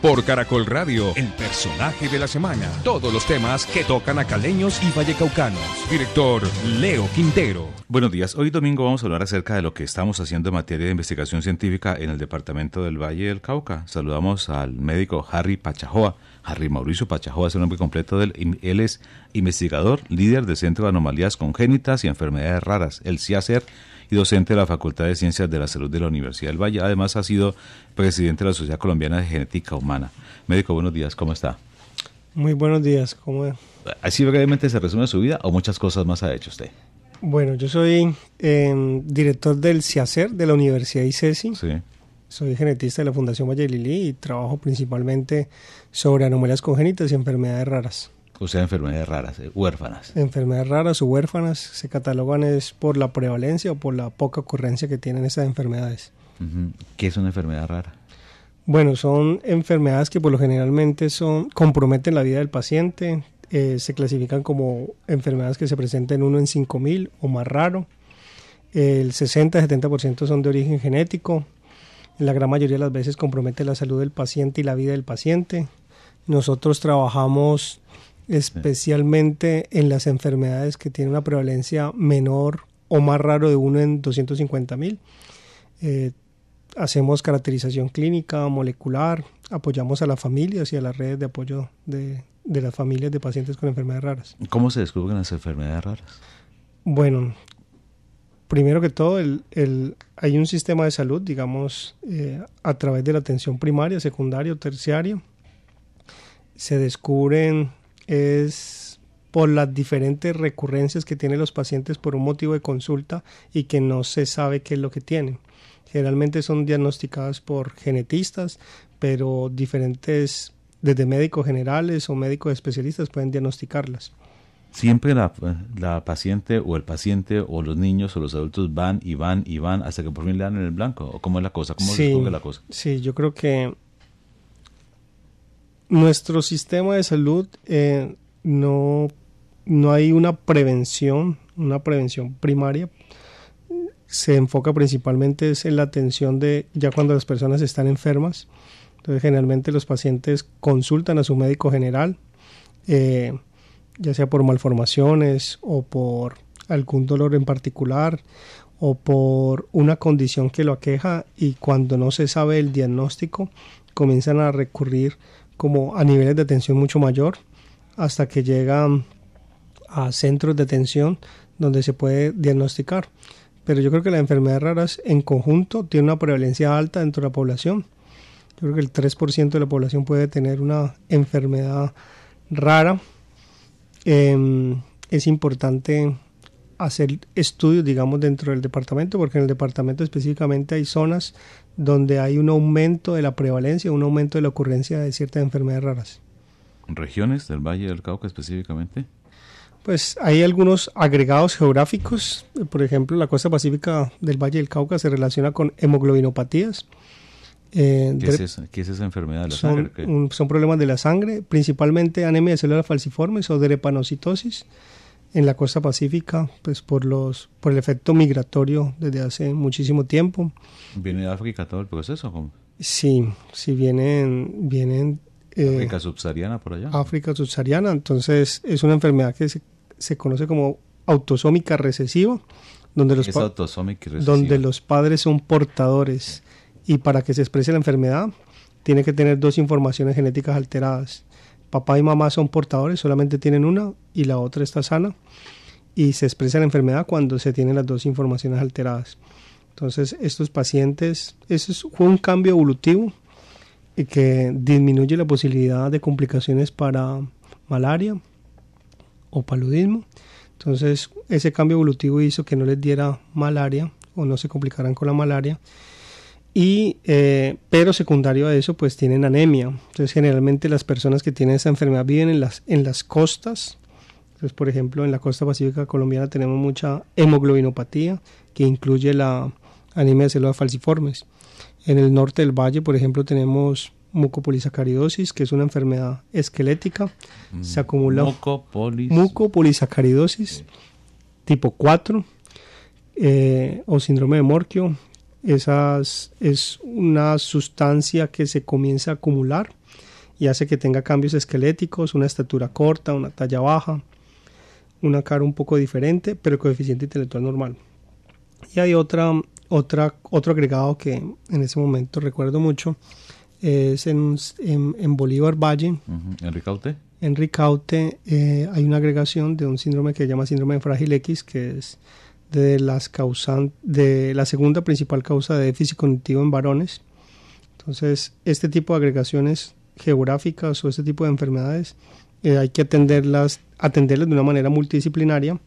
Por Caracol Radio, el personaje de la semana. Todos los temas que tocan a caleños y vallecaucanos. Director Leo Quintero. Buenos días. Hoy domingo vamos a hablar acerca de lo que estamos haciendo en materia de investigación científica en el departamento del Valle del Cauca. Saludamos al médico Harry Pachajoa. Harry Mauricio Pachajoa es el nombre completo del él es investigador, líder del Centro de Anomalías Congénitas y Enfermedades Raras, el CIACER y docente de la Facultad de Ciencias de la Salud de la Universidad del Valle. Además, ha sido presidente de la Sociedad Colombiana de Genética Humana. Médico, buenos días, ¿cómo está? Muy buenos días, ¿cómo es? ¿Así brevemente se resume su vida o muchas cosas más ha hecho usted? Bueno, yo soy em, director del CIACER de la Universidad ICESI. E sí. Soy genetista de la Fundación Valle Lili y trabajo principalmente sobre anomalías congénitas y enfermedades raras. O sea, enfermedades raras, eh, huérfanas. Enfermedades raras o huérfanas se catalogan es por la prevalencia o por la poca ocurrencia que tienen esas enfermedades. ¿Qué es una enfermedad rara? Bueno, son enfermedades que por lo generalmente son, comprometen la vida del paciente, eh, se clasifican como enfermedades que se presentan uno en 5.000 o más raro. El 60-70% son de origen genético. La gran mayoría de las veces compromete la salud del paciente y la vida del paciente. Nosotros trabajamos especialmente en las enfermedades que tienen una prevalencia menor o más raro de 1 en 250 mil. Eh, hacemos caracterización clínica, molecular, apoyamos a las familias y a las redes de apoyo de, las familias de pacientes con enfermedades raras. ¿Cómo se descubren las enfermedades raras? Bueno, primero que todo, el, hay un sistema de salud, digamos, eh, a través de la atención primaria, secundaria o terciaria. Se descubren es por las diferentes recurrencias que tienen los pacientes por un motivo de consulta y que no se sabe qué es lo que tienen. Generalmente son diagnosticadas por genetistas, pero diferentes, desde médicos generales o médicos especialistas pueden diagnosticarlas. Siempre la, paciente o el paciente o los niños o los adultos van y van y van hasta que por fin le dan en el blanco. ¿O cómo es la cosa? ¿Cómo se la cosa? Sí, yo creo que nuestro sistema de salud eh, no, hay una prevención, una prevención primaria. Se enfoca principalmente en la atención de ya cuando las personas están enfermas. Entonces generalmente los pacientes consultan a su médico general, eh, ya sea por malformaciones o por algún dolor en particular o por una condición que lo aqueja y cuando no se sabe el diagnóstico comienzan a recurrir como a niveles de atención mucho mayor hasta que llegan a centros de atención donde se puede diagnosticar. Pero yo creo que las enfermedades raras en conjunto tienen una prevalencia alta dentro de la población. Yo creo que el 3% de la población puede tener una enfermedad rara. Em, es importante hacer estudios, digamos, dentro del departamento, porque en el departamento específicamente hay zonas donde hay un aumento de la prevalencia, un aumento de la ocurrencia de ciertas enfermedades raras. ¿Regiones del Valle del Cauca específicamente? Pues hay algunos agregados geográficos, por ejemplo, la costa pacífica del Valle del Cauca se relaciona con hemoglobinopatías. Eh, ¿Qué, es enfermedad de la son, sangre? son problemas de la sangre, principalmente anemia de células falciformes o drepanocitosis en la costa pacífica, pues por los por el efecto migratorio desde hace muchísimo tiempo. ¿Viene de África todo el proceso? Sí, sí vienen, vienen eh, África subsahariana por allá. África subsahariana, entonces es una enfermedad que se, se conoce como autosómica recesiva, donde los, autosómica recesiva? donde los padres son portadores y para que se exprese la enfermedad tiene que tener dos informaciones genéticas alteradas papá y mamá son portadores, solamente tienen una y la otra está sana y se expresa la enfermedad cuando se tienen las dos informaciones alteradas. Entonces, estos pacientes, eso fue un cambio evolutivo y que disminuye la posibilidad de complicaciones para malaria o paludismo. Entonces, ese cambio evolutivo hizo que no les diera malaria o no se complicaran con la malaria y eh, pero secundario a eso pues tienen anemia entonces generalmente las personas que tienen esa enfermedad viven en las en las costas entonces por ejemplo en la costa pacífica colombiana tenemos mucha hemoglobinopatía que incluye la anemia de células falciformes en el norte del valle por ejemplo tenemos mucopolisacaridosis que es una enfermedad esquelética mm, se acumula mucopolisacaridosis tipo 4 eh, o síndrome de Morquio esas, es una sustancia que se comienza a acumular y hace que tenga cambios esqueléticos, una estatura corta, una talla baja, una cara un poco diferente, pero coeficiente intelectual normal. Y hay otra, otra, otro agregado que en ese momento recuerdo mucho, es en, en, Bolívar Valle. ¿En Ricaute? En Ricaute eh, hay una agregación de un síndrome que se llama síndrome de frágil X, que es de, las causan, de la segunda principal causa de déficit cognitivo en varones. Entonces, este tipo de agregaciones geográficas o este tipo de enfermedades eh, hay que atenderlas, atenderlas de una manera multidisciplinaria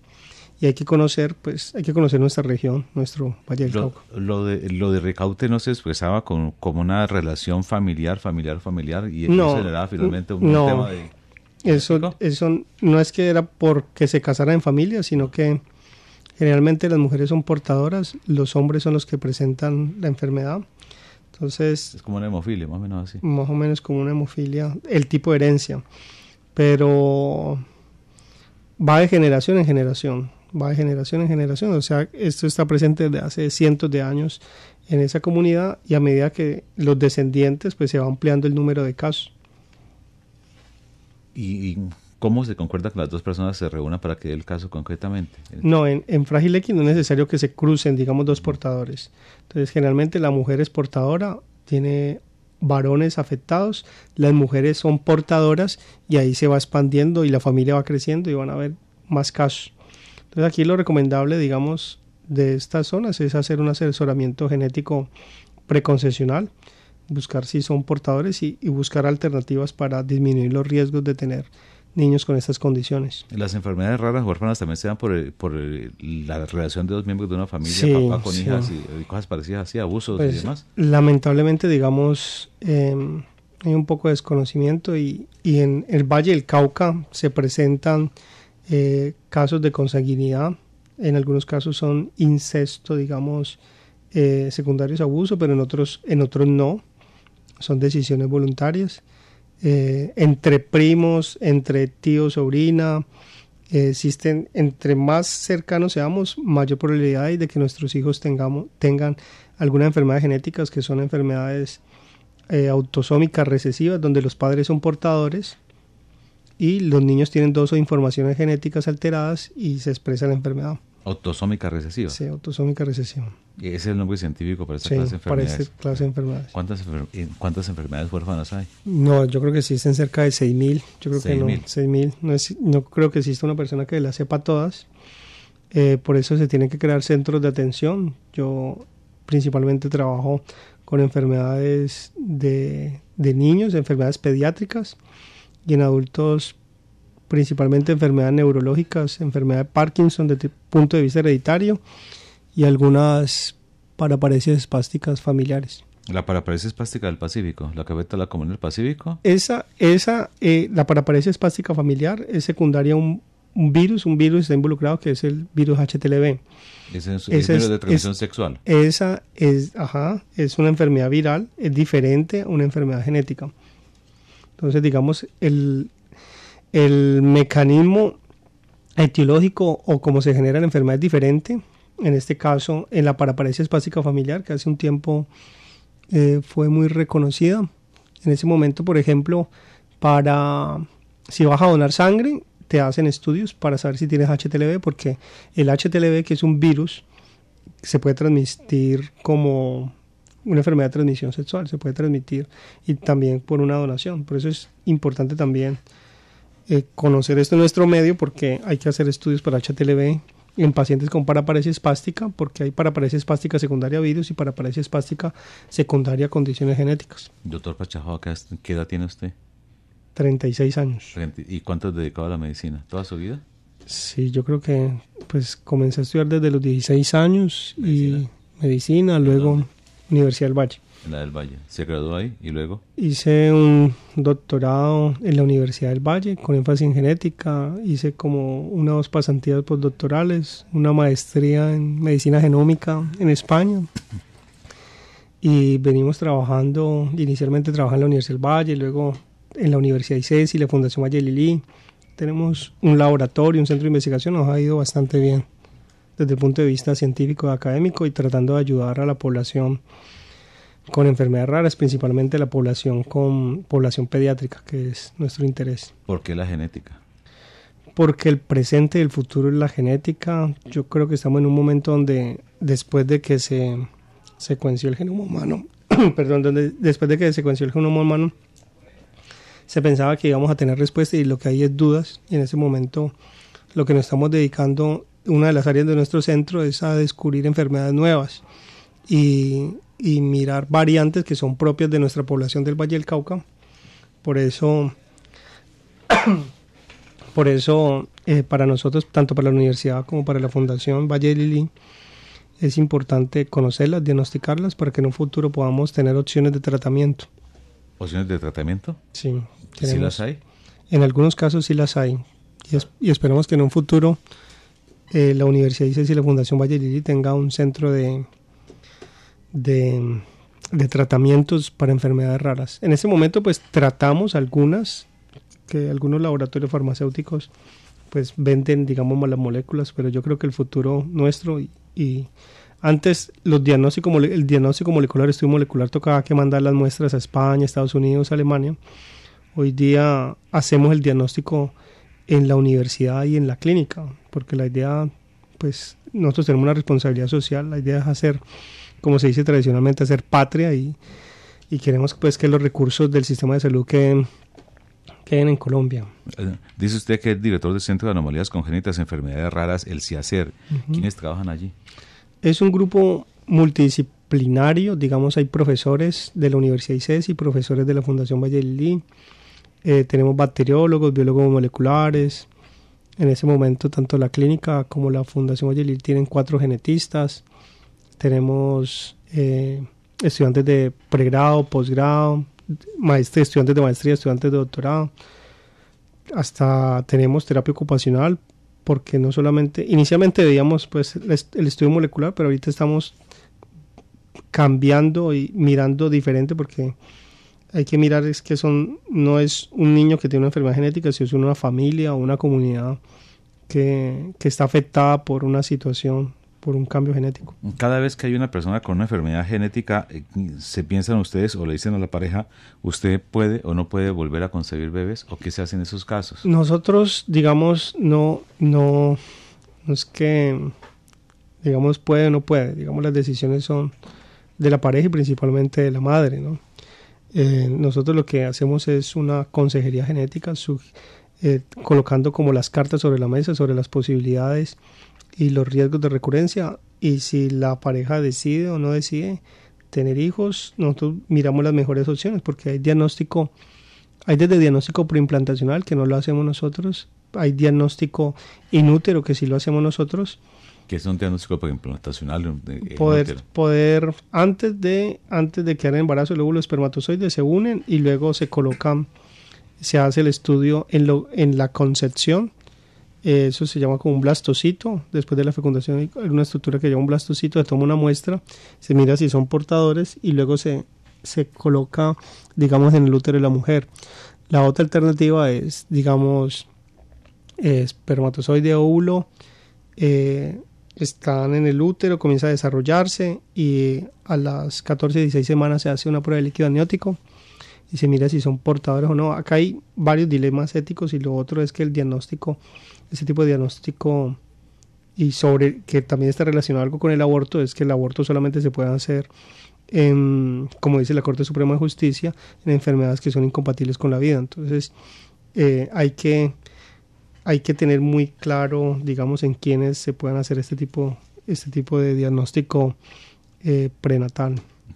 y hay que conocer, pues, hay que conocer nuestra región, nuestro Valle del Cauca. Lo, de, lo Recaute no se expresaba como una relación familiar, familiar, familiar, y eso le finalmente un no, tema de... Eso, eso no es que era porque se casara en familia, sino que Generalmente las mujeres son portadoras, los hombres son los que presentan la enfermedad. Entonces... Es como una hemofilia, más o menos así. Más o menos como una hemofilia, el tipo de herencia. Pero va de generación en generación, va de generación en generación. O sea, esto está presente desde hace cientos de años en esa comunidad y a medida que los descendientes, pues se va ampliando el número de casos. Y, ¿Cómo se concuerda que las dos personas se reúnan para que dé el caso concretamente? No, en, en frágil X no es necesario que se crucen, digamos, dos mm. portadores. Entonces, generalmente la mujer es portadora, tiene varones afectados, las mujeres son portadoras y ahí se va expandiendo y la familia va creciendo y van a haber más casos. Entonces, aquí lo recomendable, digamos, de estas zonas es hacer un asesoramiento genético preconcesional buscar si son portadores y buscar alternativas para disminuir los riesgos de tener niños con estas condiciones. Las enfermedades raras huérfanas también se dan por, la relación de dos miembros de una familia, papá con hijas y, cosas parecidas así, abusos y pues, demás. Lamentablemente, digamos, em, hay un poco de desconocimiento y, en el Valle del Cauca se presentan eh, casos de consanguinidad, en algunos casos son incesto, digamos, eh, secundarios abuso, pero en otros, en otros no, son decisiones voluntarias eh, entre primos, entre tío sobrina. Eh, existen, entre más cercanos seamos, mayor probabilidad hay de que nuestros hijos tengamos, tengan algunas enfermedades genéticas que son enfermedades eh, autosómicas recesivas, donde los padres son portadores y los niños tienen dos o informaciones genéticas alteradas y se expresa la enfermedad. Autosómica recesiva. Sí, autosómica recesiva. Ese es el nombre científico para esa clase de enfermedades. Eh, ¿Cuántas, enfermedades huérfanas hay? No, yo creo que existen cerca de 6.000. Yo creo que no. No, creo que exista una persona que las sepa todas. Eh, por eso se tienen que crear centros de atención. Yo principalmente trabajo con enfermedades de, niños, enfermedades pediátricas y en adultos principalmente enfermedades neurológicas, enfermedad de Parkinson desde el punto de vista hereditario y algunas paraparesis espásticas familiares. La paraparesis espástica del Pacífico, la que afecta a la común del Pacífico. Esa, esa eh, la paraparesis espástica familiar es secundaria a un, virus, un virus está involucrado que es el virus HTLV. es, virus de transmisión sexual. Esa es, ajá, es una enfermedad viral, es diferente a una enfermedad genética. Entonces, digamos, el, el mecanismo etiológico o cómo se genera la enfermedad es diferente en este caso en la paraparesia espástica familiar, que hace un tiempo eh, fue muy reconocida. En ese momento, por ejemplo, para si vas a donar sangre, te hacen estudios para saber si tienes HTLV, porque el HTLV, que es un virus, se puede transmitir como una enfermedad de transmisión sexual, se puede transmitir y también por una donación. Por eso es importante también eh, conocer esto en nuestro medio, porque hay que hacer estudios para HTLV en pacientes con paraparesia espástica, porque hay paraparesia espástica secundaria a virus y paraparesia espástica secundaria a condiciones genéticas. Doctor Pachajo, ¿qué edad tiene usted? 36 años. ¿Y cuánto has dedicado a la medicina? ¿Toda su vida? Sí, yo creo que pues comencé a estudiar desde los 16 años y medicina, luego Universidad del Valle. En la del Valle. ¿Se graduó ahí y luego? Hice un doctorado en la Universidad del Valle con énfasis en genética. Hice como una o dos pasantías postdoctorales, una maestría en medicina genómica en España. Y venimos trabajando, inicialmente trabajé en la Universidad del Valle, luego en la Universidad de ICES y la Fundación Valle Lili. Tenemos un laboratorio, un centro de investigación, nos ha ido bastante bien desde el punto de vista científico y académico y tratando de ayudar a la población con enfermedades raras, principalmente la población con población pediátrica, que es nuestro interés. ¿Por qué la genética? Porque el presente y el futuro es la genética. Yo creo que estamos en un momento donde después de que se secuenció el genoma humano, perdón, donde después de que se secuenció el genoma humano, se pensaba que íbamos a tener respuesta y lo que hay es dudas. Y en ese momento lo que nos estamos dedicando, una de las áreas de nuestro centro es a descubrir enfermedades nuevas. Y y mirar variantes que son propias de nuestra población del Valle del Cauca. Por eso, por eso eh, para nosotros, tanto para la universidad como para la Fundación Valle Lili, es importante conocerlas, diagnosticarlas para que en un futuro podamos tener opciones de tratamiento. ¿Opciones de tratamiento? Sí. ¿Sí las hay? En algunos casos sí las hay. Y, esperamos que en un futuro eh, la Universidad y la Fundación Valle Lili tenga un centro de, de, tratamientos para enfermedades raras. En ese momento pues tratamos algunas, que algunos laboratorios farmacéuticos pues venden digamos las moléculas, pero yo creo que el futuro nuestro y, antes los el diagnóstico molecular, estudio molecular tocaba que mandar las muestras a España, Estados Unidos, Alemania. Hoy día hacemos el diagnóstico en la universidad y en la clínica, porque la idea, pues nosotros tenemos una responsabilidad social, la idea es hacer como se dice tradicionalmente, hacer patria y, y queremos pues que los recursos del sistema de salud queden en Colombia. Eh, dice usted que es director del Centro de Anomalías Congénitas, Enfermedades Raras, el CIACER. ¿Quienes ¿Quiénes trabajan allí? Es un grupo multidisciplinario, digamos, hay profesores de la Universidad ICES y profesores de la Fundación Valle eh, tenemos bacteriólogos, biólogos moleculares. En ese momento, tanto la clínica como la Fundación Valle tienen cuatro genetistas tenemos eh, estudiantes de pregrado, posgrado, estudiantes de maestría, estudiantes de doctorado, hasta tenemos terapia ocupacional, porque no solamente, inicialmente veíamos pues el estudio molecular, pero ahorita estamos cambiando y mirando diferente porque hay que mirar es que son no es un niño que tiene una enfermedad genética, sino es una familia o una comunidad que, que está afectada por una situación por un cambio genético. Cada vez que hay una persona con una enfermedad genética, eh, ¿se piensan ustedes o le dicen a la pareja, usted puede o no puede volver a concebir bebés? ¿O qué se hace en esos casos? Nosotros, digamos, no, no, es que, digamos, puede o no puede. Digamos, las decisiones son de la pareja y principalmente de la madre, ¿no? Eh, nosotros lo que hacemos es una consejería genética, eh, colocando como las cartas sobre la mesa, sobre las posibilidades y los riesgos de recurrencia y si la pareja decide o no decide tener hijos, nosotros miramos las mejores opciones porque hay diagnóstico, hay desde diagnóstico preimplantacional que no lo hacemos nosotros, hay diagnóstico inútero que sí lo hacemos nosotros. que es un diagnóstico preimplantacional? Eh, poder, poder antes de antes de quedar embarazo, luego los espermatozoides se unen y luego se colocan, se hace el estudio en, lo, en la concepción eso se llama como un blastocito, después de la fecundación hay una estructura que lleva un blastocito, se toma una muestra, se mira si son portadores y luego se, coloca, digamos, en el útero de la mujer. La otra alternativa es, digamos, eh, espermatozoide óvulo, eh, están en el útero, comienza a desarrollarse y a las 14, 16 semanas se hace una prueba de líquido amniótico y se mira si son portadores o no. Acá hay varios dilemas éticos y lo otro es que el diagnóstico ese tipo de diagnóstico y sobre que también está relacionado algo con el aborto es que el aborto solamente se puede hacer en, como dice la Corte Suprema de Justicia, en enfermedades que son incompatibles con la vida. Entonces, eh, hay, que, hay que tener muy claro, digamos, en quiénes se puedan hacer este tipo, este tipo de diagnóstico eh, prenatal.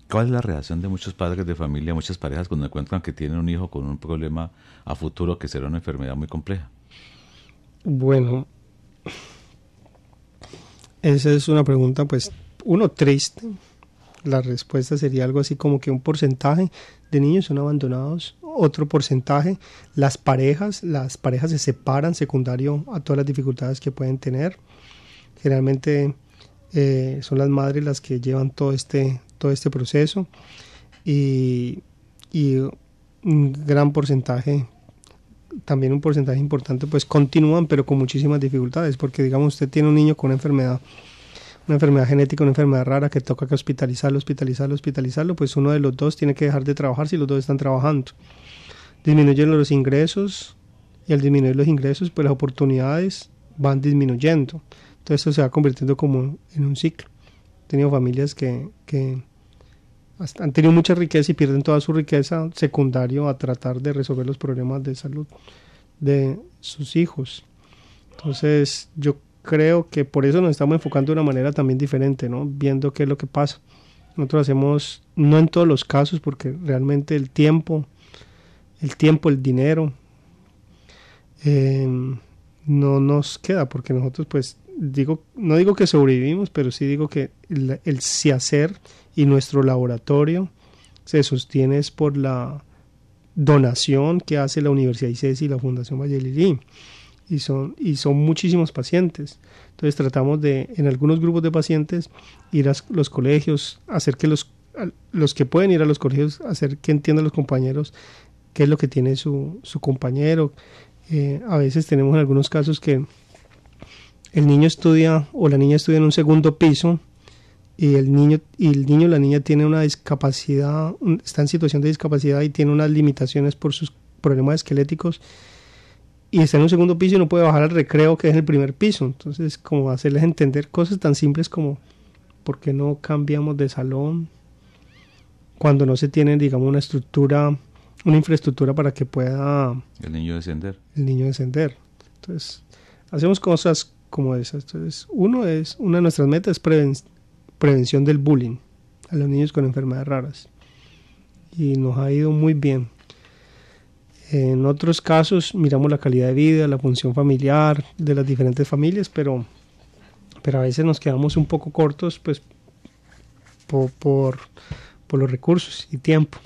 ¿Cuál es la reacción de muchos padres de familia, muchas parejas, cuando encuentran que tienen un hijo con un problema a futuro que será una enfermedad muy compleja? Bueno, esa es una pregunta, pues, uno triste. La respuesta sería algo así como que un porcentaje de niños son abandonados, otro porcentaje, las parejas, las parejas se separan secundario a todas las dificultades que pueden tener. Generalmente eh, son las madres las que llevan todo este, todo este proceso y, y un gran porcentaje también un porcentaje importante, pues continúan, pero con muchísimas dificultades, porque digamos usted tiene un niño con una enfermedad, una enfermedad genética, una enfermedad rara que toca que hospitalizarlo, hospitalizarlo, hospitalizarlo, pues uno de los dos tiene que dejar de trabajar si los dos están trabajando. Disminuyen los ingresos y al disminuir los ingresos, pues las oportunidades van disminuyendo. Entonces esto se va convirtiendo como en un ciclo. He tenido familias que, que han tenido mucha riqueza y pierden toda su riqueza secundario a tratar de resolver los problemas de salud de sus hijos. Entonces, yo creo que por eso nos estamos enfocando de una manera también diferente, ¿no? Viendo qué es lo que pasa. Nosotros hacemos, no en todos los casos, porque realmente el tiempo, el tiempo, el dinero, em, no nos queda, porque nosotros pues digo, no digo que sobrevivimos, pero sí digo que el, el si hacer y nuestro laboratorio se sostiene es por la donación que hace la Universidad ICESI e y la Fundación Valle Y son, y son muchísimos pacientes. Entonces tratamos de, en algunos grupos de pacientes, ir a los colegios, hacer que los, los que pueden ir a los colegios, hacer que entiendan los compañeros qué es lo que tiene su, compañero. Eh, a veces tenemos en algunos casos que el niño estudia o la niña estudia en un segundo piso y el niño y el niño la niña tiene una discapacidad está en situación de discapacidad y tiene unas limitaciones por sus problemas esqueléticos y está en un segundo piso y no puede bajar al recreo que es el primer piso entonces como hacerles entender cosas tan simples como por qué no cambiamos de salón cuando no se tiene digamos una estructura una infraestructura para que pueda el niño descender el niño descender entonces hacemos cosas como esas entonces uno es una de nuestras metas es prevenir prevención del bullying a los niños con enfermedades raras. Y nos ha ido muy bien. En otros casos miramos la calidad de vida, la función familiar de las diferentes familias, pero, pero a veces nos quedamos un poco cortos pues, por, por, los recursos y tiempo.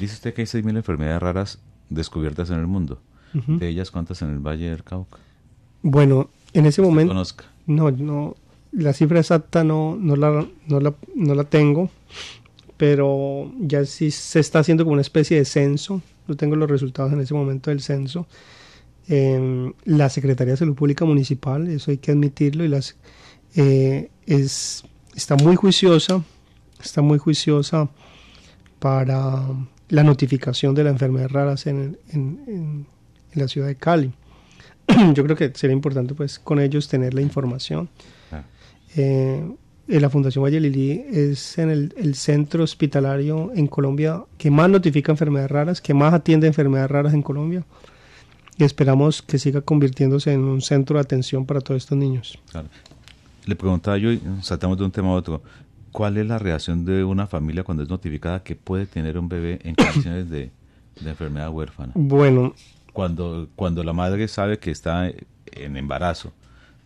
Dice usted que hay 6.000 enfermedades raras descubiertas en el mundo. ¿De ellas cuántas en el Valle del Cauca? Bueno, en ese momento... No, no, la cifra exacta no, la, tengo, pero ya sí se está haciendo como una especie de censo. No tengo los resultados en ese momento del censo. Em, la Secretaría de Salud Pública Municipal, eso hay que admitirlo, y las, eh, es, está muy juiciosa, está muy juiciosa para la notificación de las enfermedades raras en, la ciudad de Cali. Yo creo que sería importante pues con ellos tener la información. Eh, la Fundación Valle Lili es en el, centro hospitalario en Colombia que más notifica enfermedades raras, que más atiende enfermedades raras en Colombia. Y esperamos que siga convirtiéndose en un centro de atención para todos estos niños. Le preguntaba yo, y saltamos de un tema a otro, ¿cuál es la reacción de una familia cuando es notificada que puede tener un bebé en condiciones de, de enfermedad huérfana? Bueno. Cuando, cuando la madre sabe que está en embarazo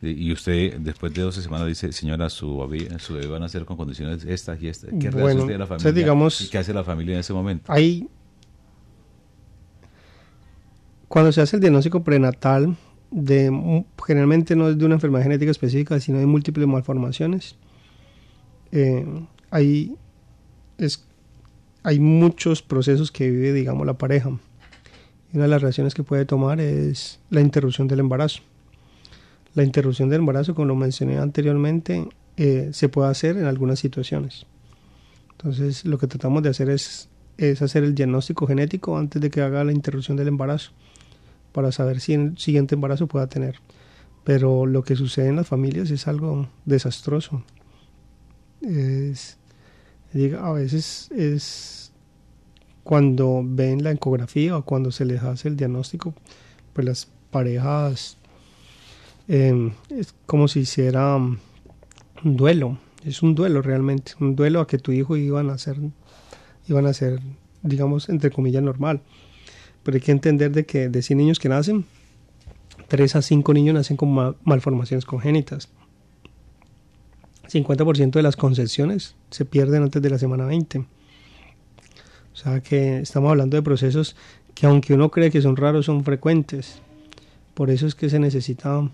y usted, después de 12 semanas, dice, señora, su, bebé van a nacer con condiciones estas y estas. ¿Qué de la familia? qué hace la familia en ese momento? Ahí, cuando se hace el diagnóstico prenatal, de, generalmente no es de una enfermedad genética específica, sino de múltiples malformaciones. Eh, es, hay muchos procesos que vive, digamos, la pareja. una de las reacciones que puede tomar es la interrupción del embarazo. La interrupción del embarazo, como lo mencioné anteriormente, eh, se puede hacer en algunas situaciones. Entonces, lo que tratamos de hacer es, es hacer el diagnóstico genético antes de que haga la interrupción del embarazo, para saber si el siguiente embarazo pueda tener. Pero lo que sucede en las familias es algo desastroso. Es, a veces es cuando ven la ecografía o cuando se les hace el diagnóstico, pues las parejas Em, es como si hiciera mm, un duelo, es un duelo realmente, un duelo a que tu hijo iban a ser, iban a ser, digamos, entre comillas, normal. Pero hay que entender de que de 100 niños que nacen, 3 a 5 niños nacen con malformaciones congénitas. 50% de las concepciones se pierden antes de la semana 20. O sea que estamos hablando de procesos que aunque uno cree que son raros, son frecuentes. Por eso es que se necesita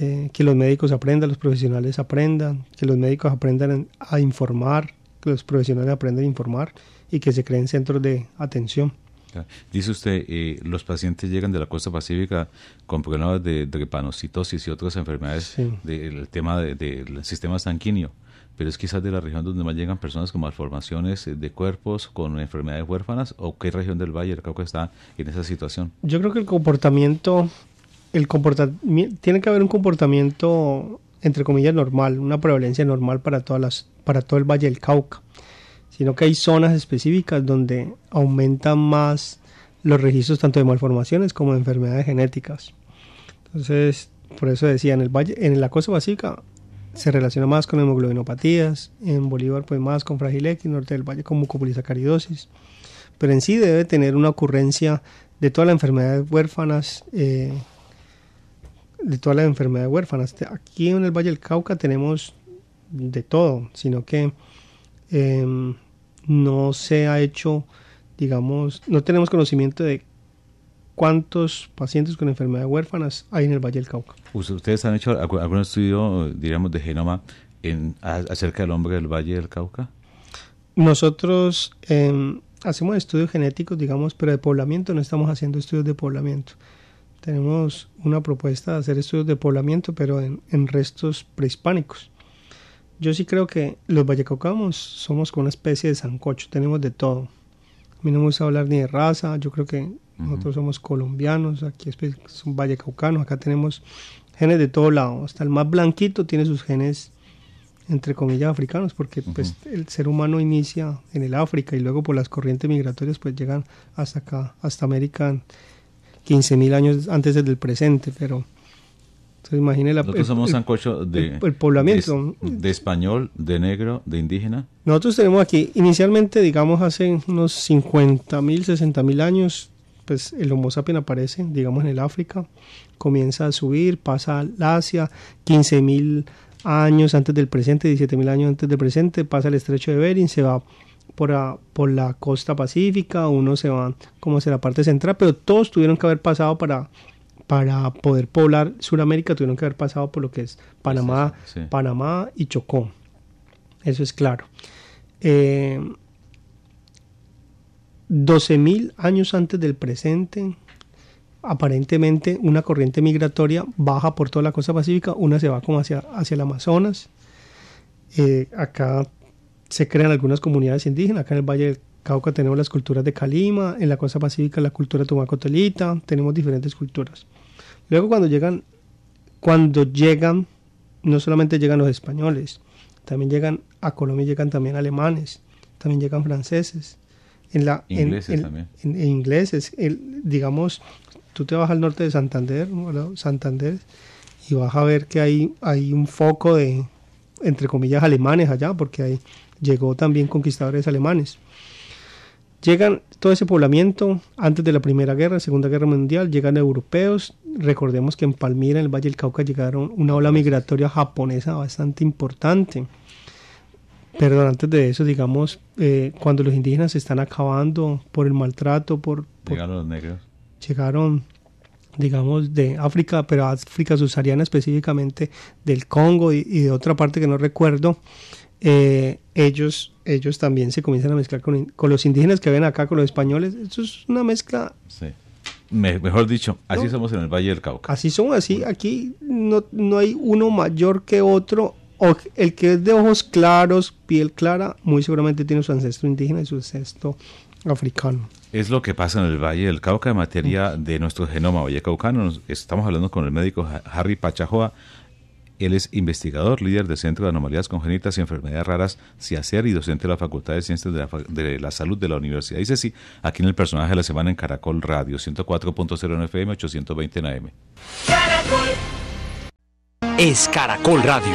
eh, que los médicos aprendan, los profesionales aprendan, que los médicos aprendan a informar, que los profesionales aprendan a informar y que se creen centros de atención. Dice usted, eh, los pacientes llegan de la costa pacífica con problemas de drepanocitosis y otras enfermedades del tema del sistema sanguíneo, pero es quizás de la región donde más llegan personas con malformaciones de cuerpos, con enfermedades huérfanas, o qué región del Valle del Cauca está en esa situación. Yo creo que el comportamiento el comportamiento, tiene que haber un comportamiento, entre comillas, normal, una prevalencia normal para, todas las, para todo el Valle del Cauca, sino que hay zonas específicas donde aumentan más los registros tanto de malformaciones como de enfermedades genéticas. Entonces, por eso decía, en el valle, en la cosa básica se relaciona más con hemoglobinopatías, en Bolívar pues más con en X, norte del valle con mucopolisacaridosis, pero en sí debe tener una ocurrencia de todas las enfermedades huérfanas eh, de todas las enfermedades huérfanas. Aquí en el Valle del Cauca tenemos de todo, sino que em, no se ha hecho, digamos, no tenemos conocimiento de cuántos pacientes con enfermedades huérfanas hay en el Valle del Cauca. ¿Ustedes han hecho algún estudio, diríamos, de genoma acerca del hombre del Valle del Cauca? Nosotros em, hacemos estudios genéticos, digamos, pero de poblamiento no estamos haciendo estudios de poblamiento tenemos una propuesta de hacer estudios de poblamiento, pero en, restos prehispánicos. Yo sí creo que los vallecaucanos somos como una especie de sancocho, tenemos de todo. A mí no me gusta hablar ni de raza, yo creo que nosotros somos colombianos, aquí pues, son vallecaucanos, acá tenemos genes de todo lado. Hasta el más blanquito tiene sus genes, entre comillas, africanos, porque pues, el ser humano inicia en el África y luego por las corrientes migratorias pues llegan hasta acá, hasta América 15.000 años antes del presente, pero... Entonces imagine la, Nosotros somos sancocho de... El, poblamiento. De, español, de negro, de indígena. Nosotros tenemos aquí, inicialmente, digamos, hace unos 50.000, 60.000 años, pues el Homo sapiens aparece, digamos, en el África, comienza a subir, pasa al Asia, 15.000 años antes del presente, 17.000 años antes del presente, pasa el estrecho de Bering, se va por, la costa pacífica, uno se va como hacia la parte central, pero todos tuvieron que haber pasado para, para poder poblar Sudamérica, tuvieron que haber pasado por lo que es Panamá, Panamá y Chocó. Eso es claro. 12.000 eh, años antes del presente, aparentemente una corriente migratoria baja por toda la costa pacífica, una se va como hacia, hacia el Amazonas. Eh, acá se crean algunas comunidades indígenas. Acá en el Valle del Cauca tenemos las culturas de Calima, en la costa pacífica la cultura Tomacotelita, tenemos diferentes culturas. Luego cuando llegan, cuando llegan, no solamente llegan los españoles, también llegan a Colombia, llegan también alemanes, también llegan franceses. En la, ingleses también. ingleses. El, digamos, tú te vas al norte de Santander, Santander, y vas a ver que hay, hay un foco de, entre comillas, alemanes allá, porque hay llegó también conquistadores alemanes. Llegan todo ese poblamiento antes de la Primera Guerra, Segunda Guerra Mundial, llegan europeos. Recordemos que en Palmira, en el Valle del Cauca, llegaron una ola migratoria japonesa bastante importante. pero antes de eso, digamos, eh, cuando los indígenas se están acabando por el maltrato, por, llegaron los negros. Llegaron digamos, de África, pero África subsahariana específicamente, del Congo y, de otra parte que no recuerdo, eh, ellos, ellos también se comienzan a mezclar con, los indígenas que ven acá, con los españoles. Eso es una mezcla. Sí. mejor dicho, así somos en el Valle del Cauca. Así somos, así. Aquí no, no hay uno mayor que otro. O, el que es de ojos claros, piel clara, muy seguramente tiene su ancestro indígena y su ancestro africano. Es lo que pasa en el Valle del Cauca en materia mm. de nuestro genoma vallecaucano. Estamos hablando con el médico Harry Pachajoa él es investigador, líder del Centro de Anomalías Congénitas y Enfermedades Raras, CIACER, y docente de la Facultad de Ciencias de la, Salud de la Universidad dice sí, aquí en el personaje de la semana en Caracol Radio, 104.0 FM, 820 en AM. Es Caracol Radio.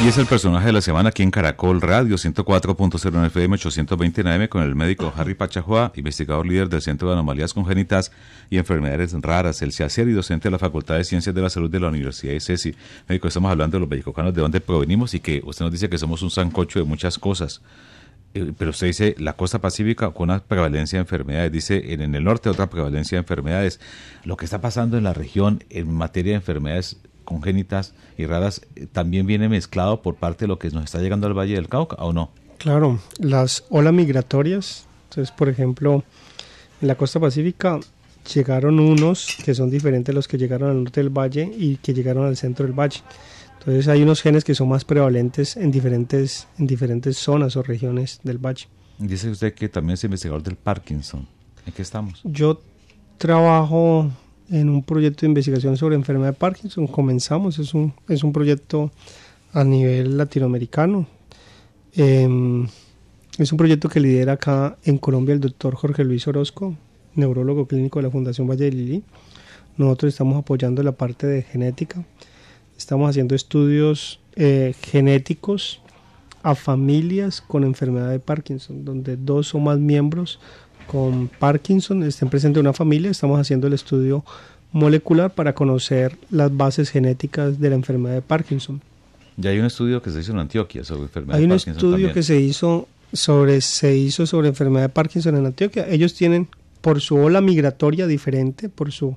Y es el personaje de la semana aquí en Caracol Radio 104.0 FM 829 con el médico Harry Pachajua, investigador líder del Centro de Anomalías Congénitas y Enfermedades Raras, el CIACER y docente de la Facultad de Ciencias de la Salud de la Universidad de SESI. Médico, estamos hablando de los mexicanos, de dónde provenimos y que usted nos dice que somos un sancocho de muchas cosas eh, pero usted dice la costa pacífica con una prevalencia de enfermedades, dice en, el norte otra prevalencia de enfermedades. Lo que está pasando en la región en materia de enfermedades congénitas y raras, eh, también viene mezclado por parte de lo que nos está llegando al Valle del Cauca, ¿o no? Claro, las olas migratorias, entonces por ejemplo, en la costa pacífica llegaron unos que son diferentes a los que llegaron al norte del valle y que llegaron al centro del valle. Entonces hay unos genes que son más prevalentes en diferentes, en diferentes zonas o regiones del valle. Dice usted que también es investigador del Parkinson. ¿En qué estamos? Yo trabajo en un proyecto de investigación sobre enfermedad de Parkinson. Comenzamos, es un, es un proyecto a nivel latinoamericano. Em, es un proyecto que lidera acá en Colombia el doctor Jorge Luis Orozco, neurólogo clínico de la Fundación Valle de Lili. Nosotros estamos apoyando la parte de genética. Estamos haciendo estudios eh, genéticos a familias con enfermedad de Parkinson, donde dos o más miembros con Parkinson, estén presentes una familia, estamos haciendo el estudio molecular para conocer las bases genéticas de la enfermedad de Parkinson. Ya hay un estudio que se hizo en Antioquia sobre enfermedad de Parkinson. Hay un estudio que se hizo sobre se hizo sobre enfermedad de Parkinson en Antioquia. Ellos tienen por su ola migratoria diferente, por su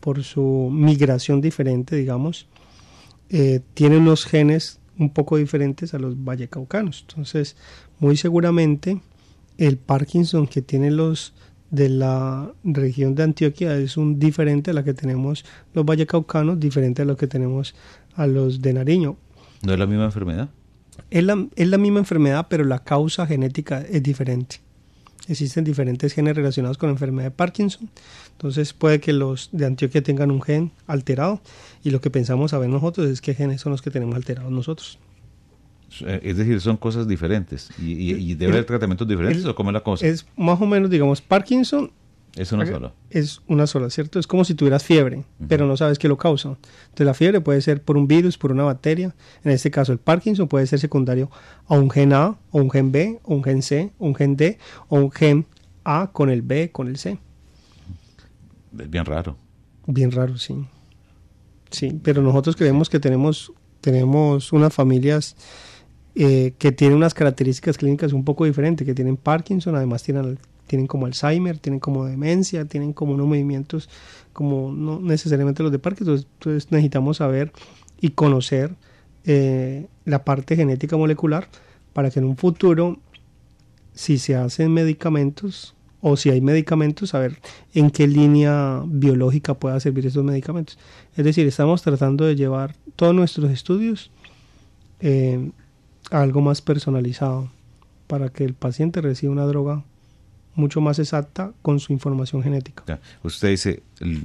por su migración diferente, digamos, eh, tienen unos genes un poco diferentes a los vallecaucanos. Entonces, muy seguramente el Parkinson que tienen los de la región de Antioquia es un diferente a la que tenemos los vallecaucanos, diferente a lo que tenemos a los de Nariño. ¿No es la misma enfermedad? Es la, es la misma enfermedad, pero la causa genética es diferente. Existen diferentes genes relacionados con la enfermedad de Parkinson. Entonces puede que los de Antioquia tengan un gen alterado y lo que pensamos saber nosotros es qué genes son los que tenemos alterados nosotros. Eh, es decir, son cosas diferentes. ¿Y, eh, debe haber tratamientos diferentes o cómo es la cosa? Es más o menos, digamos, Parkinson. Es una eh, sola. Es una sola, ¿cierto? Es como si tuvieras fiebre, pero no sabes qué lo causa. Entonces la fiebre puede ser por un virus, por una bacteria. En este caso el Parkinson puede ser secundario a un gen A, o un gen B, o un gen C, un gen D, o un gen A con el B, con el C. Es bien raro. Bien raro, sí. Sí, pero nosotros creemos que tenemos, tenemos unas familias eh, que tienen unas características clínicas un poco diferentes, que tienen Parkinson, además tienen, tienen como Alzheimer, tienen como demencia, tienen como unos movimientos como no necesariamente los de Parkinson. Entonces necesitamos saber y conocer eh, la parte genética molecular para que en un futuro, si se hacen medicamentos o si hay medicamentos, saber en qué línea biológica pueda servir esos medicamentos. Es decir, estamos tratando de llevar todos nuestros estudios eh, algo más personalizado para que el paciente reciba una droga mucho más exacta con su información genética. Usted dice,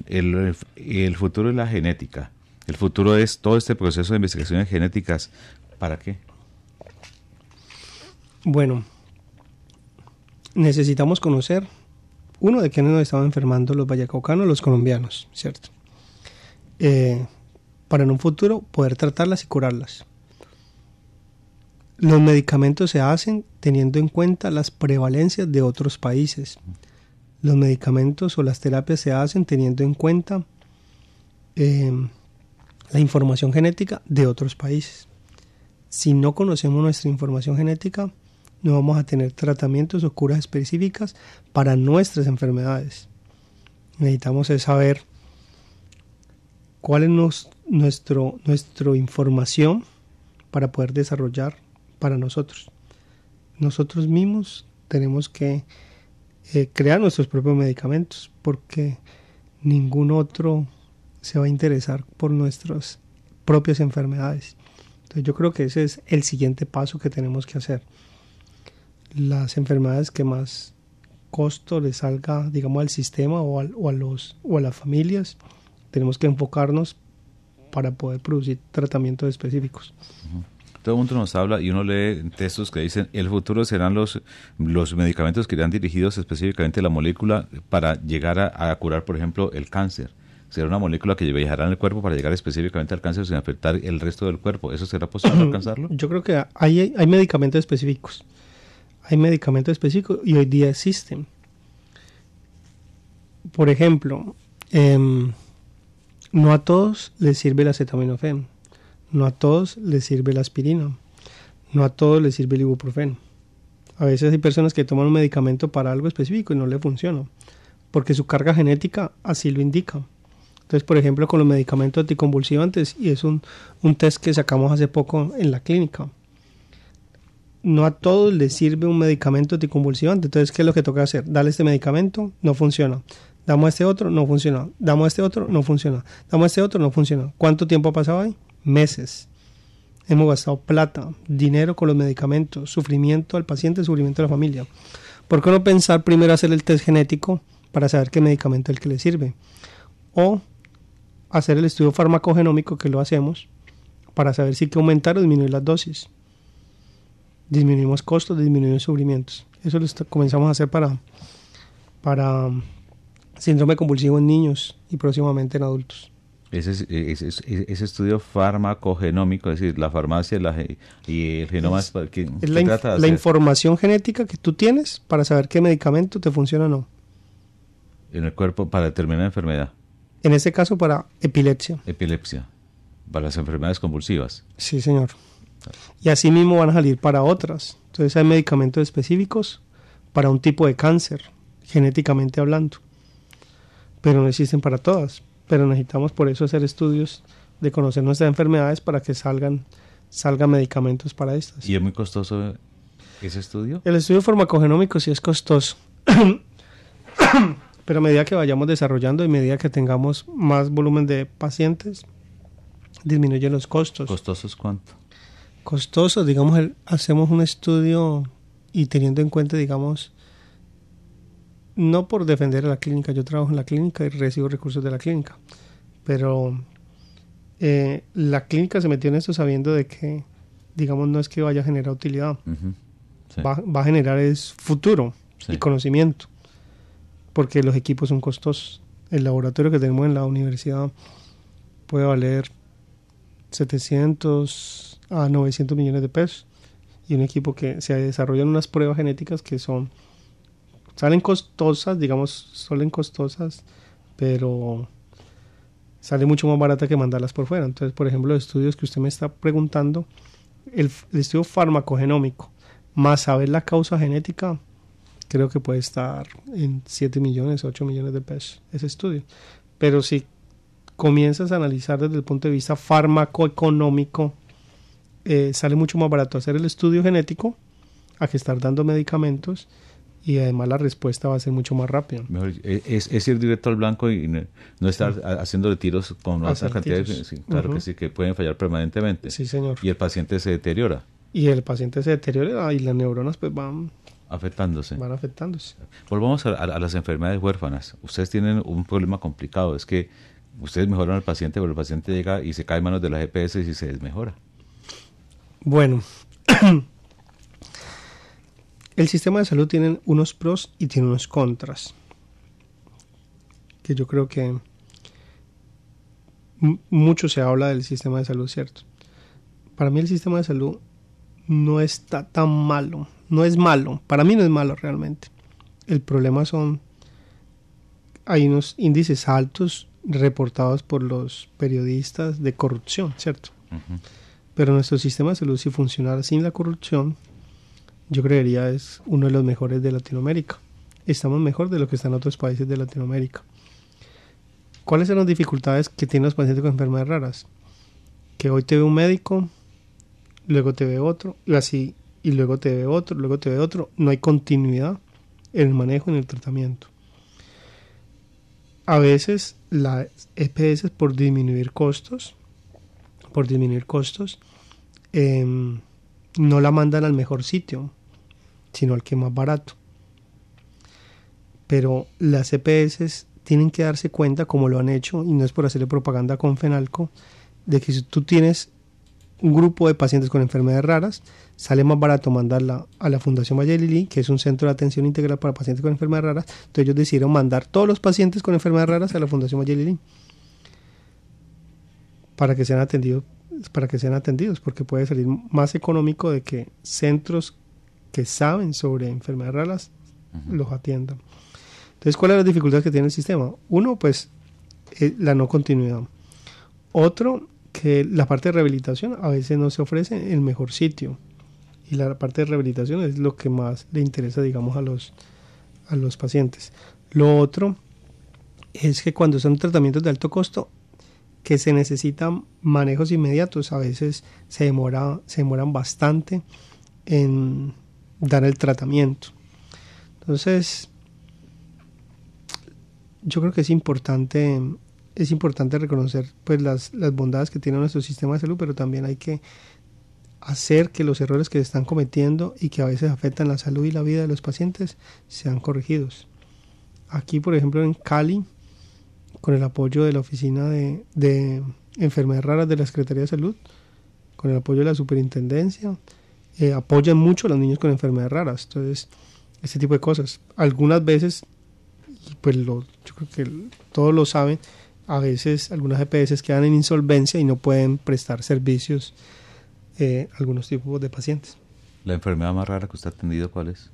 el, el, futuro es la genética. El futuro es todo este proceso de investigaciones genéticas. ¿Para qué? Bueno, necesitamos conocer, uno, de quienes nos estaban enfermando los vallacaucanos, los colombianos, ¿cierto? Eh, para en un futuro poder tratarlas y curarlas. Los medicamentos se hacen teniendo en cuenta las prevalencias de otros países. Los medicamentos o las terapias se hacen teniendo en cuenta em, la información genética de otros países. Si no conocemos nuestra información genética, no vamos a tener tratamientos o curas específicas para nuestras enfermedades. Necesitamos saber cuál es nuestro, nuestra información para poder desarrollar para nosotros. Nosotros mismos tenemos que eh, crear nuestros propios medicamentos porque ningún otro se va a interesar por nuestras propias enfermedades. Entonces yo creo que ese es el siguiente paso que tenemos que hacer. Las enfermedades que más costo le salga, digamos, al sistema o, a los, o las familias, tenemos que enfocarnos para poder producir tratamientos específicos todo el mundo nos habla y uno lee textos que dicen el futuro serán los, los medicamentos que irán dirigidos específicamente a la molécula para llegar a, curar, por ejemplo, el cáncer será una molécula que viajará en el cuerpo para llegar específicamente al cáncer sin afectar el resto del cuerpo. ¿Eso será posible alcanzarlo? Yo creo que hay, hay medicamentos específicos. Hay medicamentos específicos y hoy día existen. Por ejemplo, em, no a todos les sirve el acetaminofén. No a todos les sirve la aspirina, no a todos les sirve el ibuprofeno. A veces hay personas que toman un medicamento para algo específico y no le funciona, porque su carga genética así lo indica. Entonces, por ejemplo, con los medicamentos anticonvulsivantes, y es un, un test que sacamos hace poco en la clínica, no a todos les sirve un medicamento anticonvulsivante. Entonces, ¿qué es lo que toca hacer? Dale este medicamento, no funciona. Damos este otro, no funciona. Damos este otro, no funciona. Damos este otro, no funciona. ¿Cuánto tiempo ha pasado ahí? meses. Hemos gastado plata, dinero con los medicamentos, sufrimiento al paciente, sufrimiento a la familia. ¿Por qué no pensar primero hacer el test genético para saber qué medicamento es el que le sirve? O hacer el estudio farmacogenómico que lo hacemos para saber si hay que aumentar o disminuir las dosis. Disminuimos costos, disminuimos sufrimientos. Eso lo comenzamos a hacer para, para mm, síndrome convulsivo en niños y próximamente en adultos ese, e, e, ese, estudio farmacogenómico, es decir, la farmacia y el genoma, la, información genética que tú tienes para saber qué medicamento te funciona o no. En el cuerpo para determinar enfermedad. En este caso para epilepsia. Epilepsia, para las enfermedades convulsivas. Sí, señor. Y así mismo van a salir para otras. Entonces hay medicamentos específicos para un tipo de cáncer, genéticamente hablando. Pero no existen para todas pero necesitamos por eso hacer estudios de conocer nuestras enfermedades para que salgan, salgan medicamentos para estas. ¿Y es muy costoso ese estudio? El estudio farmacogenómico sí es costoso. pero a medida que vayamos desarrollando y a medida que tengamos más volumen de pacientes, disminuyen los costos. ¿Costosos cuánto? Costosos, digamos, el, hacemos un estudio y teniendo en cuenta, digamos, no por defender a la clínica, yo trabajo en la clínica y recibo recursos de la clínica, pero eh, la clínica se metió en esto sabiendo de que, digamos, no es que vaya a generar utilidad, va, a generar es futuro y conocimiento, porque los equipos son costosos. El laboratorio que tenemos en la universidad puede valer 700 a 900 millones de pesos y un equipo que se desarrollan unas pruebas genéticas que son Salen costosas, digamos, salen costosas, pero sale mucho más barata que mandarlas por fuera. Entonces, por ejemplo, los estudios que usted me está preguntando, el, estudio farmacogenómico, más saber la causa genética, creo que puede estar en 7 millones, 8 millones de pesos ese estudio. Pero si comienzas a analizar desde el punto de vista farmacoeconómico, eh, sale mucho más barato hacer el estudio genético a que estar dando medicamentos y además la respuesta va a ser mucho más rápida. Eh, es, ir directo al blanco y no estar mm. haciendo haciéndole tiros con esa cantidad de... claro que sí, que pueden fallar permanentemente. Sí, señor. Y el paciente se deteriora. Y el paciente se deteriora ah, y las neuronas pues van... Afectándose. Van afectándose. Volvamos a, las enfermedades huérfanas. Ustedes tienen un problema complicado, es que ustedes mejoran al paciente, pero el paciente llega y se cae en manos de las GPS y se desmejora. Bueno, el sistema de salud tiene unos pros y tiene unos contras. Que yo creo que mucho se habla del sistema de salud, ¿cierto? Para mí el sistema de salud no está tan malo. No es malo. Para mí no es malo realmente. El problema son... Hay unos índices altos reportados por los periodistas de corrupción, ¿cierto? Pero nuestro sistema de salud, si funcionara sin la corrupción, yo creería es uno de los mejores de Latinoamérica. Estamos mejor de lo que están otros países de Latinoamérica. ¿Cuáles son las dificultades que tienen los pacientes con enfermedades raras? Que hoy te ve un médico, luego te ve otro, y así, y luego te ve otro, luego te ve otro. No hay continuidad en el manejo, en el tratamiento. A veces las EPS por disminuir costos, por disminuir costos, em, no la mandan al mejor sitio, sino al que más barato. Pero las EPS tienen que darse cuenta, como lo han hecho, y no es por hacerle propaganda con Fenalco, de que si tú tienes un grupo de pacientes con enfermedades raras, sale más barato mandarla a la Fundación Valle que es un centro de atención integral para pacientes con enfermedades raras. Entonces ellos decidieron mandar todos los pacientes con enfermedades raras a la Fundación Valle para que sean atendidos para que sean atendidos, porque puede salir más económico de que centros que saben sobre enfermedades raras los atiendan. Entonces, ¿cuáles son las dificultades que tiene el sistema? Uno, pues, eh, la no continuidad. Otro, que la parte de rehabilitación a veces no se ofrece en el mejor sitio. Y la parte de rehabilitación es lo que más le interesa, digamos, a los, a los pacientes. Lo otro es que cuando son tratamientos de alto costo, que se necesitan manejos inmediatos. A veces se, demora, se demoran bastante en dar el tratamiento. Entonces, yo creo que es importante, es importante reconocer pues, las, las bondades que tiene nuestro sistema de salud, pero también hay que hacer que los errores que se están cometiendo y que a veces afectan la salud y la vida de los pacientes sean corregidos. Aquí, por ejemplo, en Cali, con el apoyo de la Oficina de, Enfermedades Raras de la Secretaría de Salud, con el apoyo de la Superintendencia, eh, apoyan mucho a los niños con enfermedades raras. Entonces, este tipo de cosas. Algunas veces, pues yo creo que todos lo saben, a veces algunas EPS quedan en insolvencia y no pueden prestar servicios a eh, algunos tipos de pacientes. ¿La enfermedad más rara que usted ha atendido cuál es?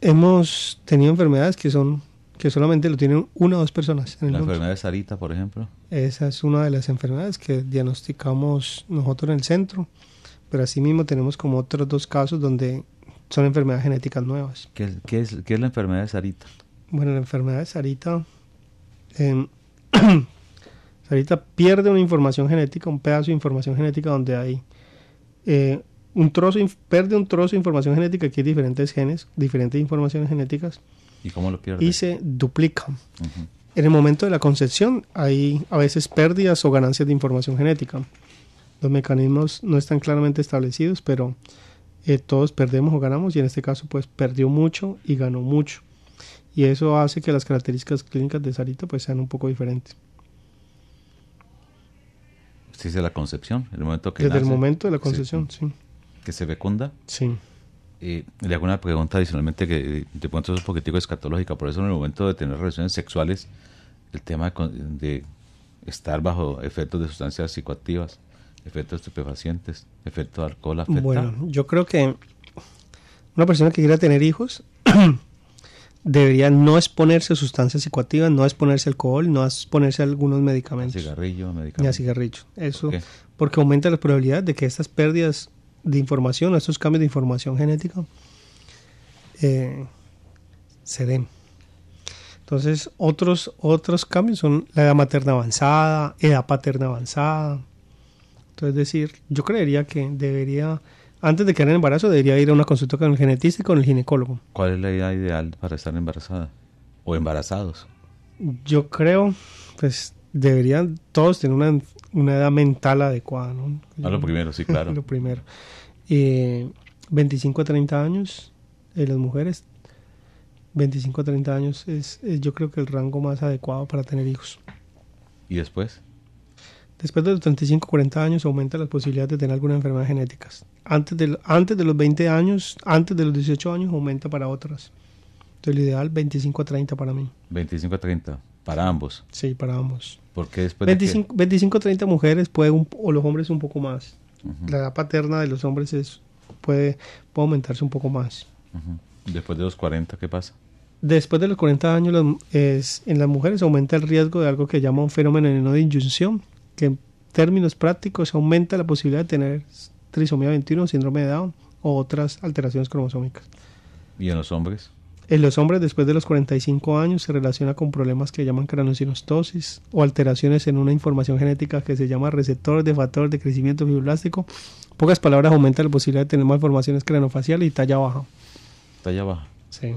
Hemos tenido enfermedades que son que solamente lo tienen una o dos personas. En el ¿La enfermedad de Sarita, por ejemplo? Esa es una de las enfermedades que diagnosticamos nosotros en el centro, pero asimismo tenemos como otros dos casos donde son enfermedades genéticas nuevas. ¿Qué, es, la enfermedad de Sarita? Bueno, la enfermedad de Sarita... Em, Sarita pierde una información genética, un pedazo de información genética donde hay eh, un trozo, pierde un trozo de información genética aquí hay diferentes genes, diferentes informaciones genéticas, ¿Y lo se duplica. En el momento de la concepción hay a veces pérdidas o ganancias de información genética. Los mecanismos no están claramente establecidos, pero eh, todos perdemos o ganamos y en este caso pues perdió mucho y ganó mucho. Y eso hace que las características clínicas de Sarita pues sean un poco diferentes. Usted dice la concepción, el momento que Desde el momento de la concepción, sí. ¿Que se fecunda? Sí. Eh, le hago una pregunta adicionalmente que de pronto es un poquitico escatológica, por eso en el momento de tener relaciones sexuales, el tema de, estar bajo efectos de sustancias psicoactivas, efectos estupefacientes, efectos de alcohol, afecta. Bueno, yo creo que una persona que quiera tener hijos debería no exponerse a sustancias psicoactivas, no exponerse a alcohol, no exponerse a algunos medicamentos. A cigarrillo, medicamentos. Ni a cigarrillo. Eso, porque aumenta la probabilidad de que estas pérdidas de información, estos cambios de información genética, eh, se den. Entonces, otros, otros cambios son la edad materna avanzada, edad paterna avanzada. Entonces, decir, yo creería que debería, antes de quedar en embarazo, debería ir a una consulta con el genetista y con el ginecólogo. ¿Cuál es la edad ideal para estar embarazada? ¿O embarazados? Yo creo, pues deberían todos tener una una edad mental adecuada. ¿no? Ah, lo primero, sí, claro. lo primero. 25 eh, a 30 años en eh, las mujeres. 25 a 30 años es, yo creo que el rango más adecuado para tener hijos. ¿Y después? Después de los 35 40 años aumenta las posibilidades de tener algunas enfermedad genéticas. Antes de, antes de los 20 años, antes de los 18 años aumenta para otras. Entonces, lo ideal 25 a 30 para mí. 25 a 30, para ambos. Sí, para ambos. Porque después 25, 25 30 mujeres puede o los hombres un poco más. La edad paterna de los hombres es, puede, aumentarse un poco más. Después de los 40, ¿qué pasa? Después de los 40 años en las mujeres aumenta el riesgo de algo que llama un fenómeno de inyunción, que en términos prácticos aumenta la posibilidad de tener trisomía 21, síndrome de Down o otras alteraciones cromosómicas. ¿Y en los hombres? En los hombres después de los 45 años se relaciona con problemas que llaman cranocinostosis o alteraciones en una información genética que se llama receptor de factor de crecimiento fibroblástico. Pocas palabras aumenta la posibilidad de tener malformaciones cranofaciales y talla baja. Talla baja. Sí.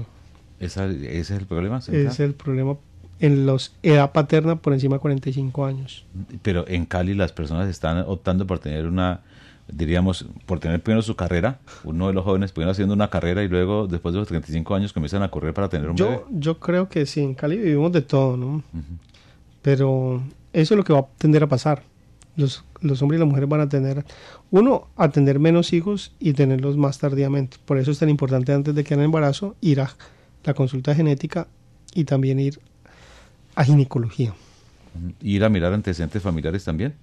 ¿Ese es el problema? Es el problema en los edad paterna por encima de 45 años. Pero en Cali las personas están optando por tener una diríamos, por tener primero su carrera, uno de los jóvenes primero haciendo una carrera y luego después de los 35 años comienzan a correr para tener un yo, Yo creo que sí, en Cali vivimos de todo, ¿no? Pero eso es lo que va a tender a pasar. Los, los hombres y las mujeres van a tener, uno, a tener menos hijos y tenerlos más tardíamente. Por eso es tan importante antes de que hagan el embarazo ir a la consulta genética y también ir a ginecología. ¿Ir a mirar antecedentes familiares también?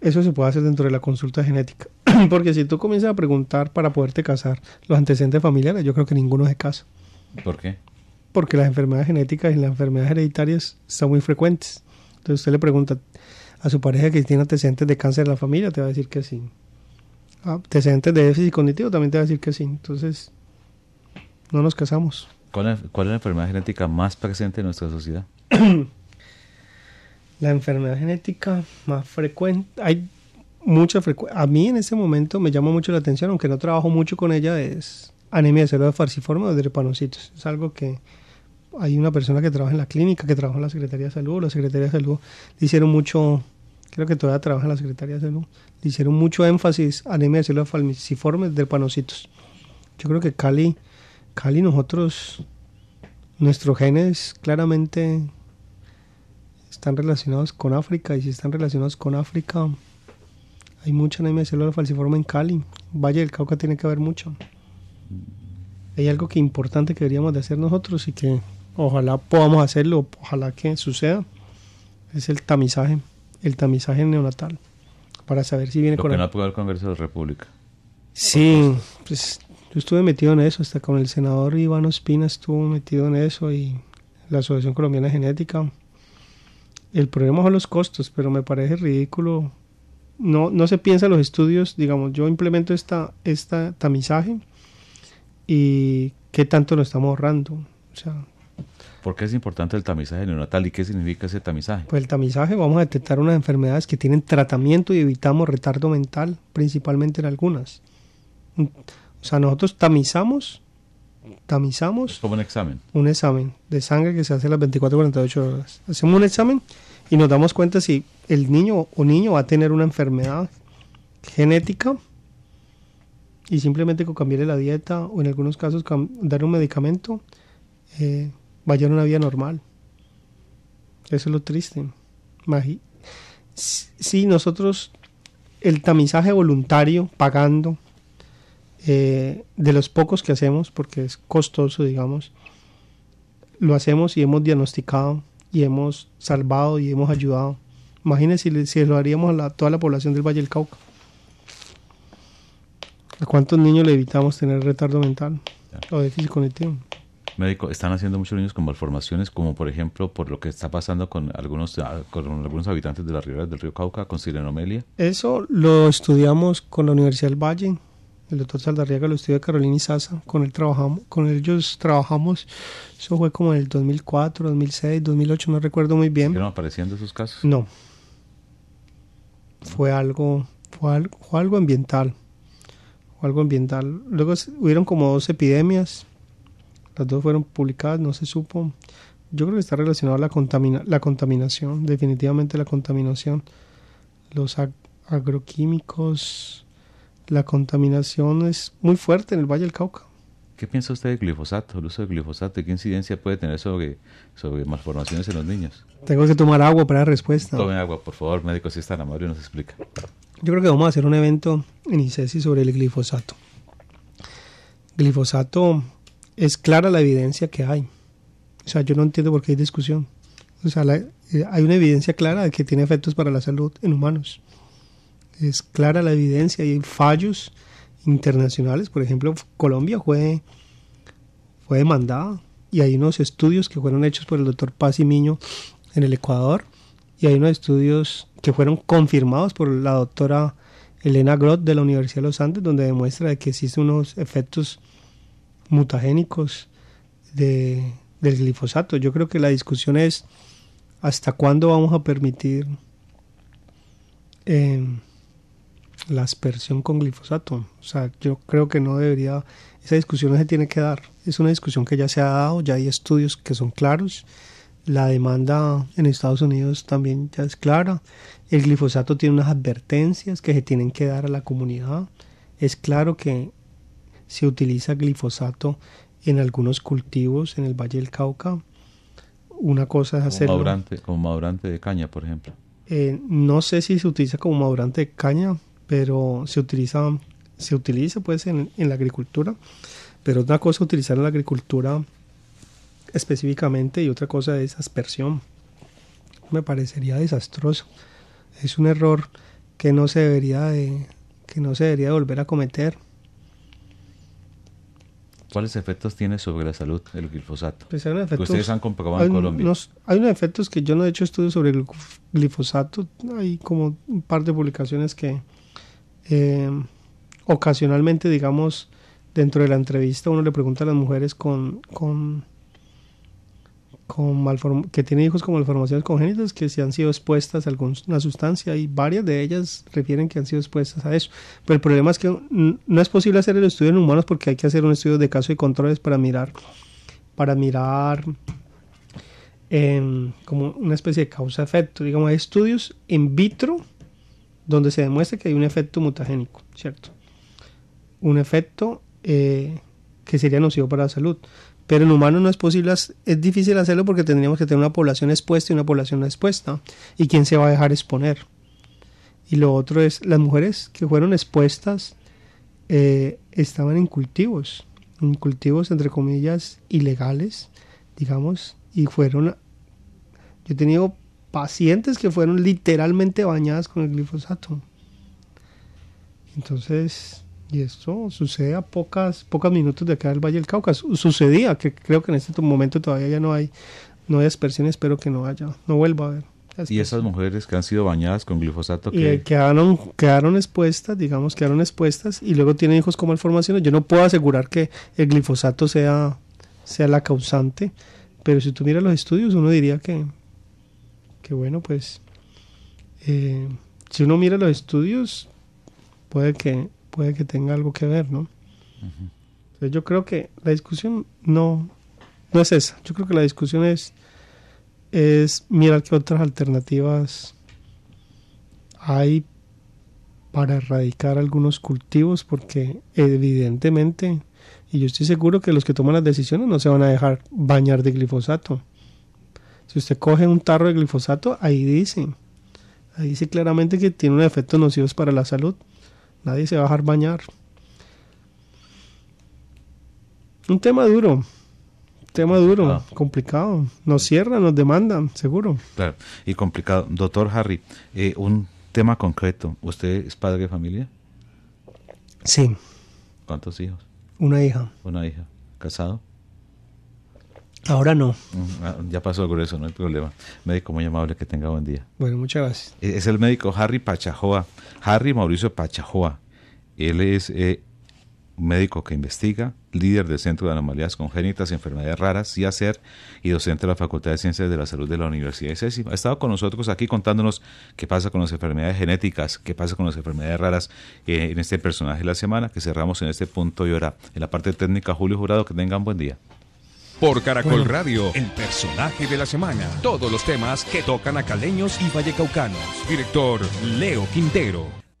eso se puede hacer dentro de la consulta genética. Porque si tú comienzas a preguntar para poderte casar los antecedentes familiares, yo creo que ninguno se casa. ¿Por qué? Porque las enfermedades genéticas y las enfermedades hereditarias son muy frecuentes. Entonces usted le pregunta a su pareja que tiene antecedentes de cáncer en la familia, te va a decir que sí. Ah, antecedentes de déficit cognitivo también te va a decir que sí. Entonces, no nos casamos. ¿Cuál es, cuál es la enfermedad genética más presente en nuestra sociedad? La enfermedad genética más frecuente, hay mucha frecuencia. A mí en ese momento me llama mucho la atención, aunque no trabajo mucho con ella, es anemia de células falciformes o de panocitos. Es algo que hay una persona que trabaja en la clínica, que trabaja en la Secretaría de Salud, la Secretaría de Salud le hicieron mucho, creo que todavía trabaja en la Secretaría de Salud, le hicieron mucho énfasis anemia de células falciformes de panocitos. Yo creo que Cali, Cali nosotros, nuestros genes claramente están relacionados con África y si están relacionados con África hay mucha anemia celular falciforme en Cali. Valle del Cauca tiene que haber mucho. Hay algo que importante que deberíamos de hacer nosotros y que ojalá podamos hacerlo, ojalá que suceda, es el tamizaje, el tamizaje neonatal, para saber si viene Lo con... Que no el Congreso de la República. Sí, pues yo estuve metido en eso, hasta con el senador Iván Ospina estuvo metido en eso y la Asociación Colombiana de Genética el problema son los costos, pero me parece ridículo. No, no se piensa en los estudios, digamos, yo implemento esta, esta tamizaje y qué tanto lo estamos ahorrando. O sea, ¿Por qué es importante el tamizaje neonatal y qué significa ese tamizaje? Pues el tamizaje vamos a detectar unas enfermedades que tienen tratamiento y evitamos retardo mental, principalmente en algunas. O sea, nosotros tamizamos tamizamos. como un examen. Un examen de sangre que se hace a las 24 48 horas. Hacemos un examen y nos damos cuenta si el niño o niño va a tener una enfermedad genética y simplemente con cambiarle la dieta o en algunos casos dar un medicamento eh, vaya a una vida normal. Eso es lo triste. Si nosotros el tamizaje voluntario pagando eh, de los pocos que hacemos, porque es costoso, digamos, lo hacemos y hemos diagnosticado y hemos salvado y hemos ayudado. Imagínense si, lo haríamos a toda la población del Valle del Cauca. ¿A cuántos niños le evitamos tener retardo mental o déficit cognitivo? Médico, están haciendo muchos niños con malformaciones, como por ejemplo por lo que está pasando con algunos, ah, con algunos habitantes de las riberas del río Cauca, con sirenomelia. Eso lo estudiamos con la Universidad del Valle el doctor Saldarriaga lo estudio de Carolina y Sasa, con él trabajamos, con ellos trabajamos, eso fue como en el 2004, 2006, 2008, no recuerdo muy bien. ¿Siguieron apareciendo esos casos? No. Fue algo, fue algo, ambiental, fue algo ambiental. Luego hubieron como dos epidemias, las dos fueron publicadas, no se supo. Yo creo que está relacionado a la, la contaminación, definitivamente la contaminación. Los agroquímicos, la contaminación es muy fuerte en el Valle del Cauca. ¿Qué piensa usted de glifosato, el uso de glifosato? ¿Qué incidencia puede tener sobre, sobre malformaciones en los niños? Tengo que tomar agua para dar respuesta. Tome agua, por favor, médico, si está la madre nos explica. Yo creo que vamos a hacer un evento en ICESI sobre el glifosato. Glifosato es clara la evidencia que hay. O sea, yo no entiendo por qué hay discusión. O sea, eh, hay una evidencia clara de que tiene efectos para la salud en humanos es clara la evidencia y hay fallos internacionales. Por ejemplo, Colombia fue, fue demandada y hay unos estudios que fueron hechos por el doctor Paz y Miño en el Ecuador y hay unos estudios que fueron confirmados por la doctora Elena Groth de la Universidad de los Andes donde demuestra que existen unos efectos mutagénicos del glifosato. Yo creo que la discusión es hasta cuándo vamos a permitir eh, la aspersión con glifosato. O sea, yo creo que no debería, esa discusión no se tiene que dar. Es una discusión que ya se ha dado, ya hay estudios que son claros. La demanda en Estados Unidos también ya es clara. El glifosato tiene unas advertencias que se tienen que dar a la comunidad. Es claro que se utiliza glifosato en algunos cultivos en el Valle del Cauca. Una cosa es hacer Como madurante, como madurante de caña, por ejemplo. Eh, no sé si se utiliza como madurante de caña, pero se utiliza, se utiliza pues en, la agricultura, pero una cosa utilizar en la agricultura específicamente y otra cosa es aspersión. Me parecería desastroso. Es un error que no se debería de, que no se debería volver a cometer. ¿Cuáles efectos tiene sobre la salud el glifosato? Pues ustedes han comprobado en Colombia. hay unos efectos que yo no he hecho estudios sobre el glifosato. Hay como un par de publicaciones que, Em, ocasionalmente, digamos, dentro de la entrevista uno le pregunta a las mujeres con, con, con que tienen hijos con malformaciones congénitas que si han sido expuestas a alguna sustancia y varias de ellas refieren que han sido expuestas a eso. Pero el problema es que no es posible hacer el estudio en humanos porque hay que hacer un estudio de caso y controles para mirar, para mirar em, como una especie de causa-efecto. Digamos, hay estudios in vitro donde se demuestra que hay un efecto mutagénico, ¿cierto? Un efecto eh, que sería nocivo para la salud. Pero en humanos no es posible, es difícil hacerlo porque tendríamos que tener una población expuesta y una población no expuesta. ¿Y quién se va a dejar exponer? Y lo otro es, las mujeres que fueron expuestas eh, estaban en cultivos, en cultivos entre comillas ilegales, digamos, y fueron... Yo he tenido pacientes que fueron literalmente bañadas con el glifosato. Entonces, y esto sucede a pocas, pocos minutos de acá del Valle del Cauca. Sucedía, que creo que en este momento todavía ya no hay, no hay aspersión, espero que no haya, no vuelva a haber. Y esas mujeres que han sido bañadas con glifosato que eh, quedaron, quedaron expuestas, digamos, quedaron expuestas y luego tienen hijos con malformaciones. Yo no puedo asegurar que el glifosato sea, sea la causante, pero si tú miras los estudios, uno diría que, que bueno, pues eh, si uno mira los estudios, puede que, puede que tenga algo que ver, ¿no? Entonces yo creo que la discusión no, no es esa. Yo creo que la discusión es, es mirar qué otras alternativas hay para erradicar algunos cultivos, porque evidentemente, y yo estoy seguro que los que toman las decisiones no se van a dejar bañar de glifosato. Si usted coge un tarro de glifosato, ahí dice, ahí dice claramente que tiene un efecto nocivo para la salud. Nadie se va a dejar bañar. Un tema duro. Tema duro, complicado. Nos cierran, nos demandan, seguro. Claro, y complicado. Doctor Harry, eh, un tema concreto. ¿Usted es padre de familia? Sí. ¿Cuántos hijos? Una hija. Una hija. ¿Casado? Ahora no. Mm, ah, ya pasó con eso, no hay problema. Médico muy amable, que tenga buen día. Bueno, muchas gracias. E, es el médico Harry Pachajoa, Harry Mauricio Pachajoa. Él es eh, médico que investiga, líder del Centro de Anomalías Congénitas y Enfermedades Raras, hacer y docente de la Facultad de Ciencias de la Salud de la Universidad de CESI. Ha estado con nosotros aquí contándonos qué pasa con las enfermedades genéticas, qué pasa con las enfermedades raras eh, en este personaje de la semana, que cerramos en este punto y hora. En la parte técnica, Julio Jurado, que tengan buen día por Caracol Radio, el personaje de la semana. Todos los temas que tocan a caleños y vallecaucanos. Director Leo Quintero.